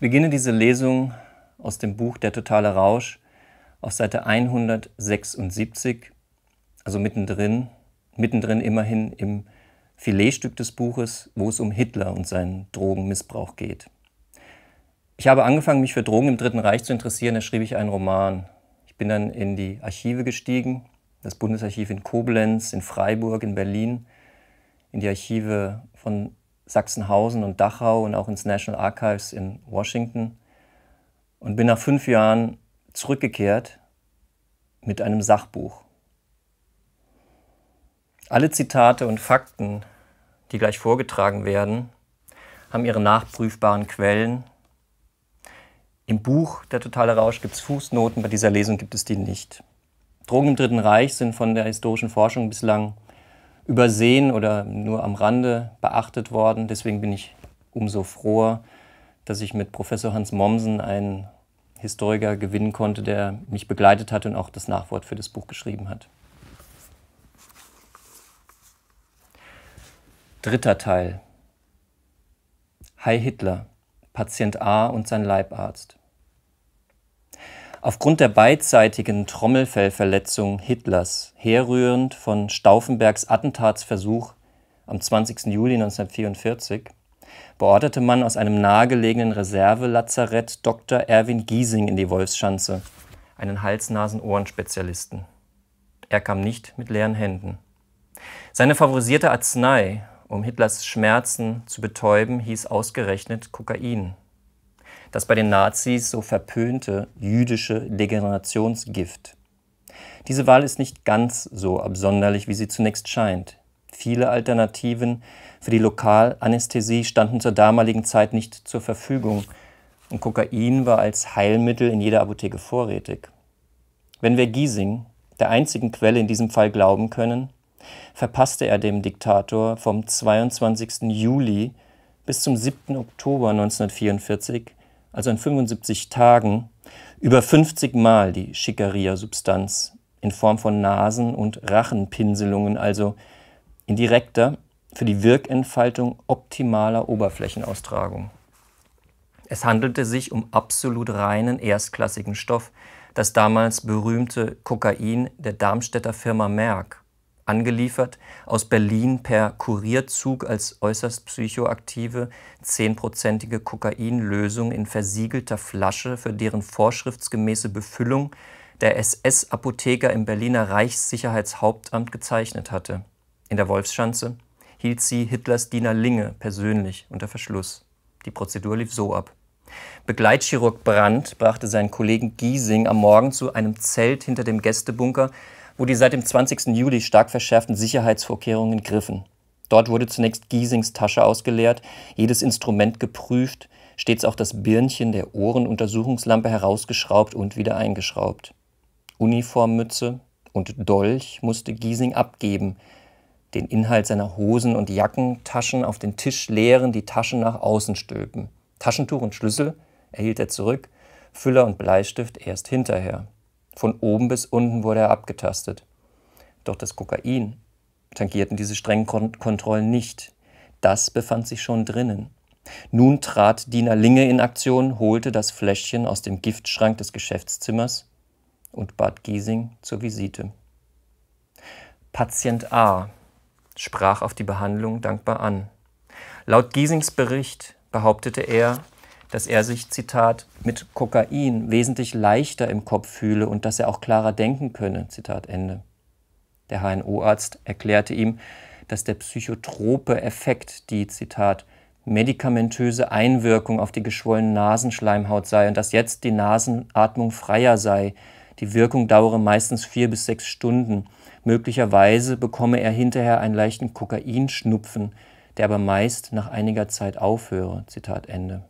Ich beginne diese Lesung aus dem Buch Der totale Rausch auf Seite 176, also mittendrin, mittendrin immerhin im Filetstück des Buches, wo es um Hitler und seinen Drogenmissbrauch geht. Ich habe angefangen, mich für Drogen im Dritten Reich zu interessieren, da schrieb ich einen Roman. Ich bin dann in die Archive gestiegen, das Bundesarchiv in Koblenz, in Freiburg, in Berlin, in die Archive von Sachsenhausen und Dachau und auch ins National Archives in Washington und bin nach fünf Jahren zurückgekehrt mit einem Sachbuch. Alle Zitate und Fakten, die gleich vorgetragen werden, haben ihre nachprüfbaren Quellen. Im Buch Der totale Rausch gibt es Fußnoten, bei dieser Lesung gibt es die nicht. Drogen im Dritten Reich sind von der historischen Forschung bislang übersehen oder nur am Rande beachtet worden. Deswegen bin ich umso froher, dass ich mit Professor Hans Mommsen einen Historiker gewinnen konnte, der mich begleitet hat und auch das Nachwort für das Buch geschrieben hat. Dritter Teil. Hi Hitler, Patient A und sein Leibarzt aufgrund der beidseitigen Trommelfellverletzung Hitlers, herrührend von Stauffenbergs Attentatsversuch am 20. Juli 1944, beorderte man aus einem nahegelegenen Reservelazarett Dr. Erwin Giesing in die Wolfschanze, einen Hals-Nasen-Ohren-Spezialisten. Er kam nicht mit leeren Händen. Seine favorisierte Arznei, um Hitlers Schmerzen zu betäuben, hieß ausgerechnet Kokain das bei den Nazis so verpönte jüdische Degenerationsgift. Diese Wahl ist nicht ganz so absonderlich, wie sie zunächst scheint. Viele Alternativen für die Lokalanästhesie standen zur damaligen Zeit nicht zur Verfügung und Kokain war als Heilmittel in jeder Apotheke vorrätig. Wenn wir Giesing, der einzigen Quelle in diesem Fall, glauben können, verpasste er dem Diktator vom 22. Juli bis zum 7. Oktober 1944 also in 75 Tagen, über 50 Mal die schikaria substanz in Form von Nasen- und Rachenpinselungen, also in direkter, für die Wirkentfaltung optimaler Oberflächenaustragung. Es handelte sich um absolut reinen erstklassigen Stoff, das damals berühmte Kokain der Darmstädter Firma Merck angeliefert, aus Berlin per Kurierzug als äußerst psychoaktive, zehnprozentige Kokainlösung in versiegelter Flasche, für deren vorschriftsgemäße Befüllung der SS-Apotheker im Berliner Reichssicherheitshauptamt gezeichnet hatte. In der Wolfschanze hielt sie Hitlers Diener Linge persönlich unter Verschluss. Die Prozedur lief so ab. Begleitchirurg Brandt brachte seinen Kollegen Giesing am Morgen zu einem Zelt hinter dem Gästebunker, wo die seit dem 20. Juli stark verschärften Sicherheitsvorkehrungen griffen. Dort wurde zunächst Giesings Tasche ausgeleert, jedes Instrument geprüft, stets auch das Birnchen der Ohrenuntersuchungslampe herausgeschraubt und wieder eingeschraubt. Uniformmütze und Dolch musste Giesing abgeben, den Inhalt seiner Hosen und Jackentaschen auf den Tisch leeren, die Taschen nach außen stülpen. Taschentuch und Schlüssel erhielt er zurück, Füller und Bleistift erst hinterher. Von oben bis unten wurde er abgetastet. Doch das Kokain tangierten diese strengen Kontrollen nicht. Das befand sich schon drinnen. Nun trat Diener Linge in Aktion, holte das Fläschchen aus dem Giftschrank des Geschäftszimmers und bat Giesing zur Visite. Patient A sprach auf die Behandlung dankbar an. Laut Giesings Bericht behauptete er, dass er sich, Zitat, mit Kokain wesentlich leichter im Kopf fühle und dass er auch klarer denken könne, Zitat Ende. Der HNO-Arzt erklärte ihm, dass der psychotrope Effekt die, Zitat, medikamentöse Einwirkung auf die geschwollene Nasenschleimhaut sei und dass jetzt die Nasenatmung freier sei. Die Wirkung dauere meistens vier bis sechs Stunden. Möglicherweise bekomme er hinterher einen leichten Kokainschnupfen, der aber meist nach einiger Zeit aufhöre. Zitat Ende.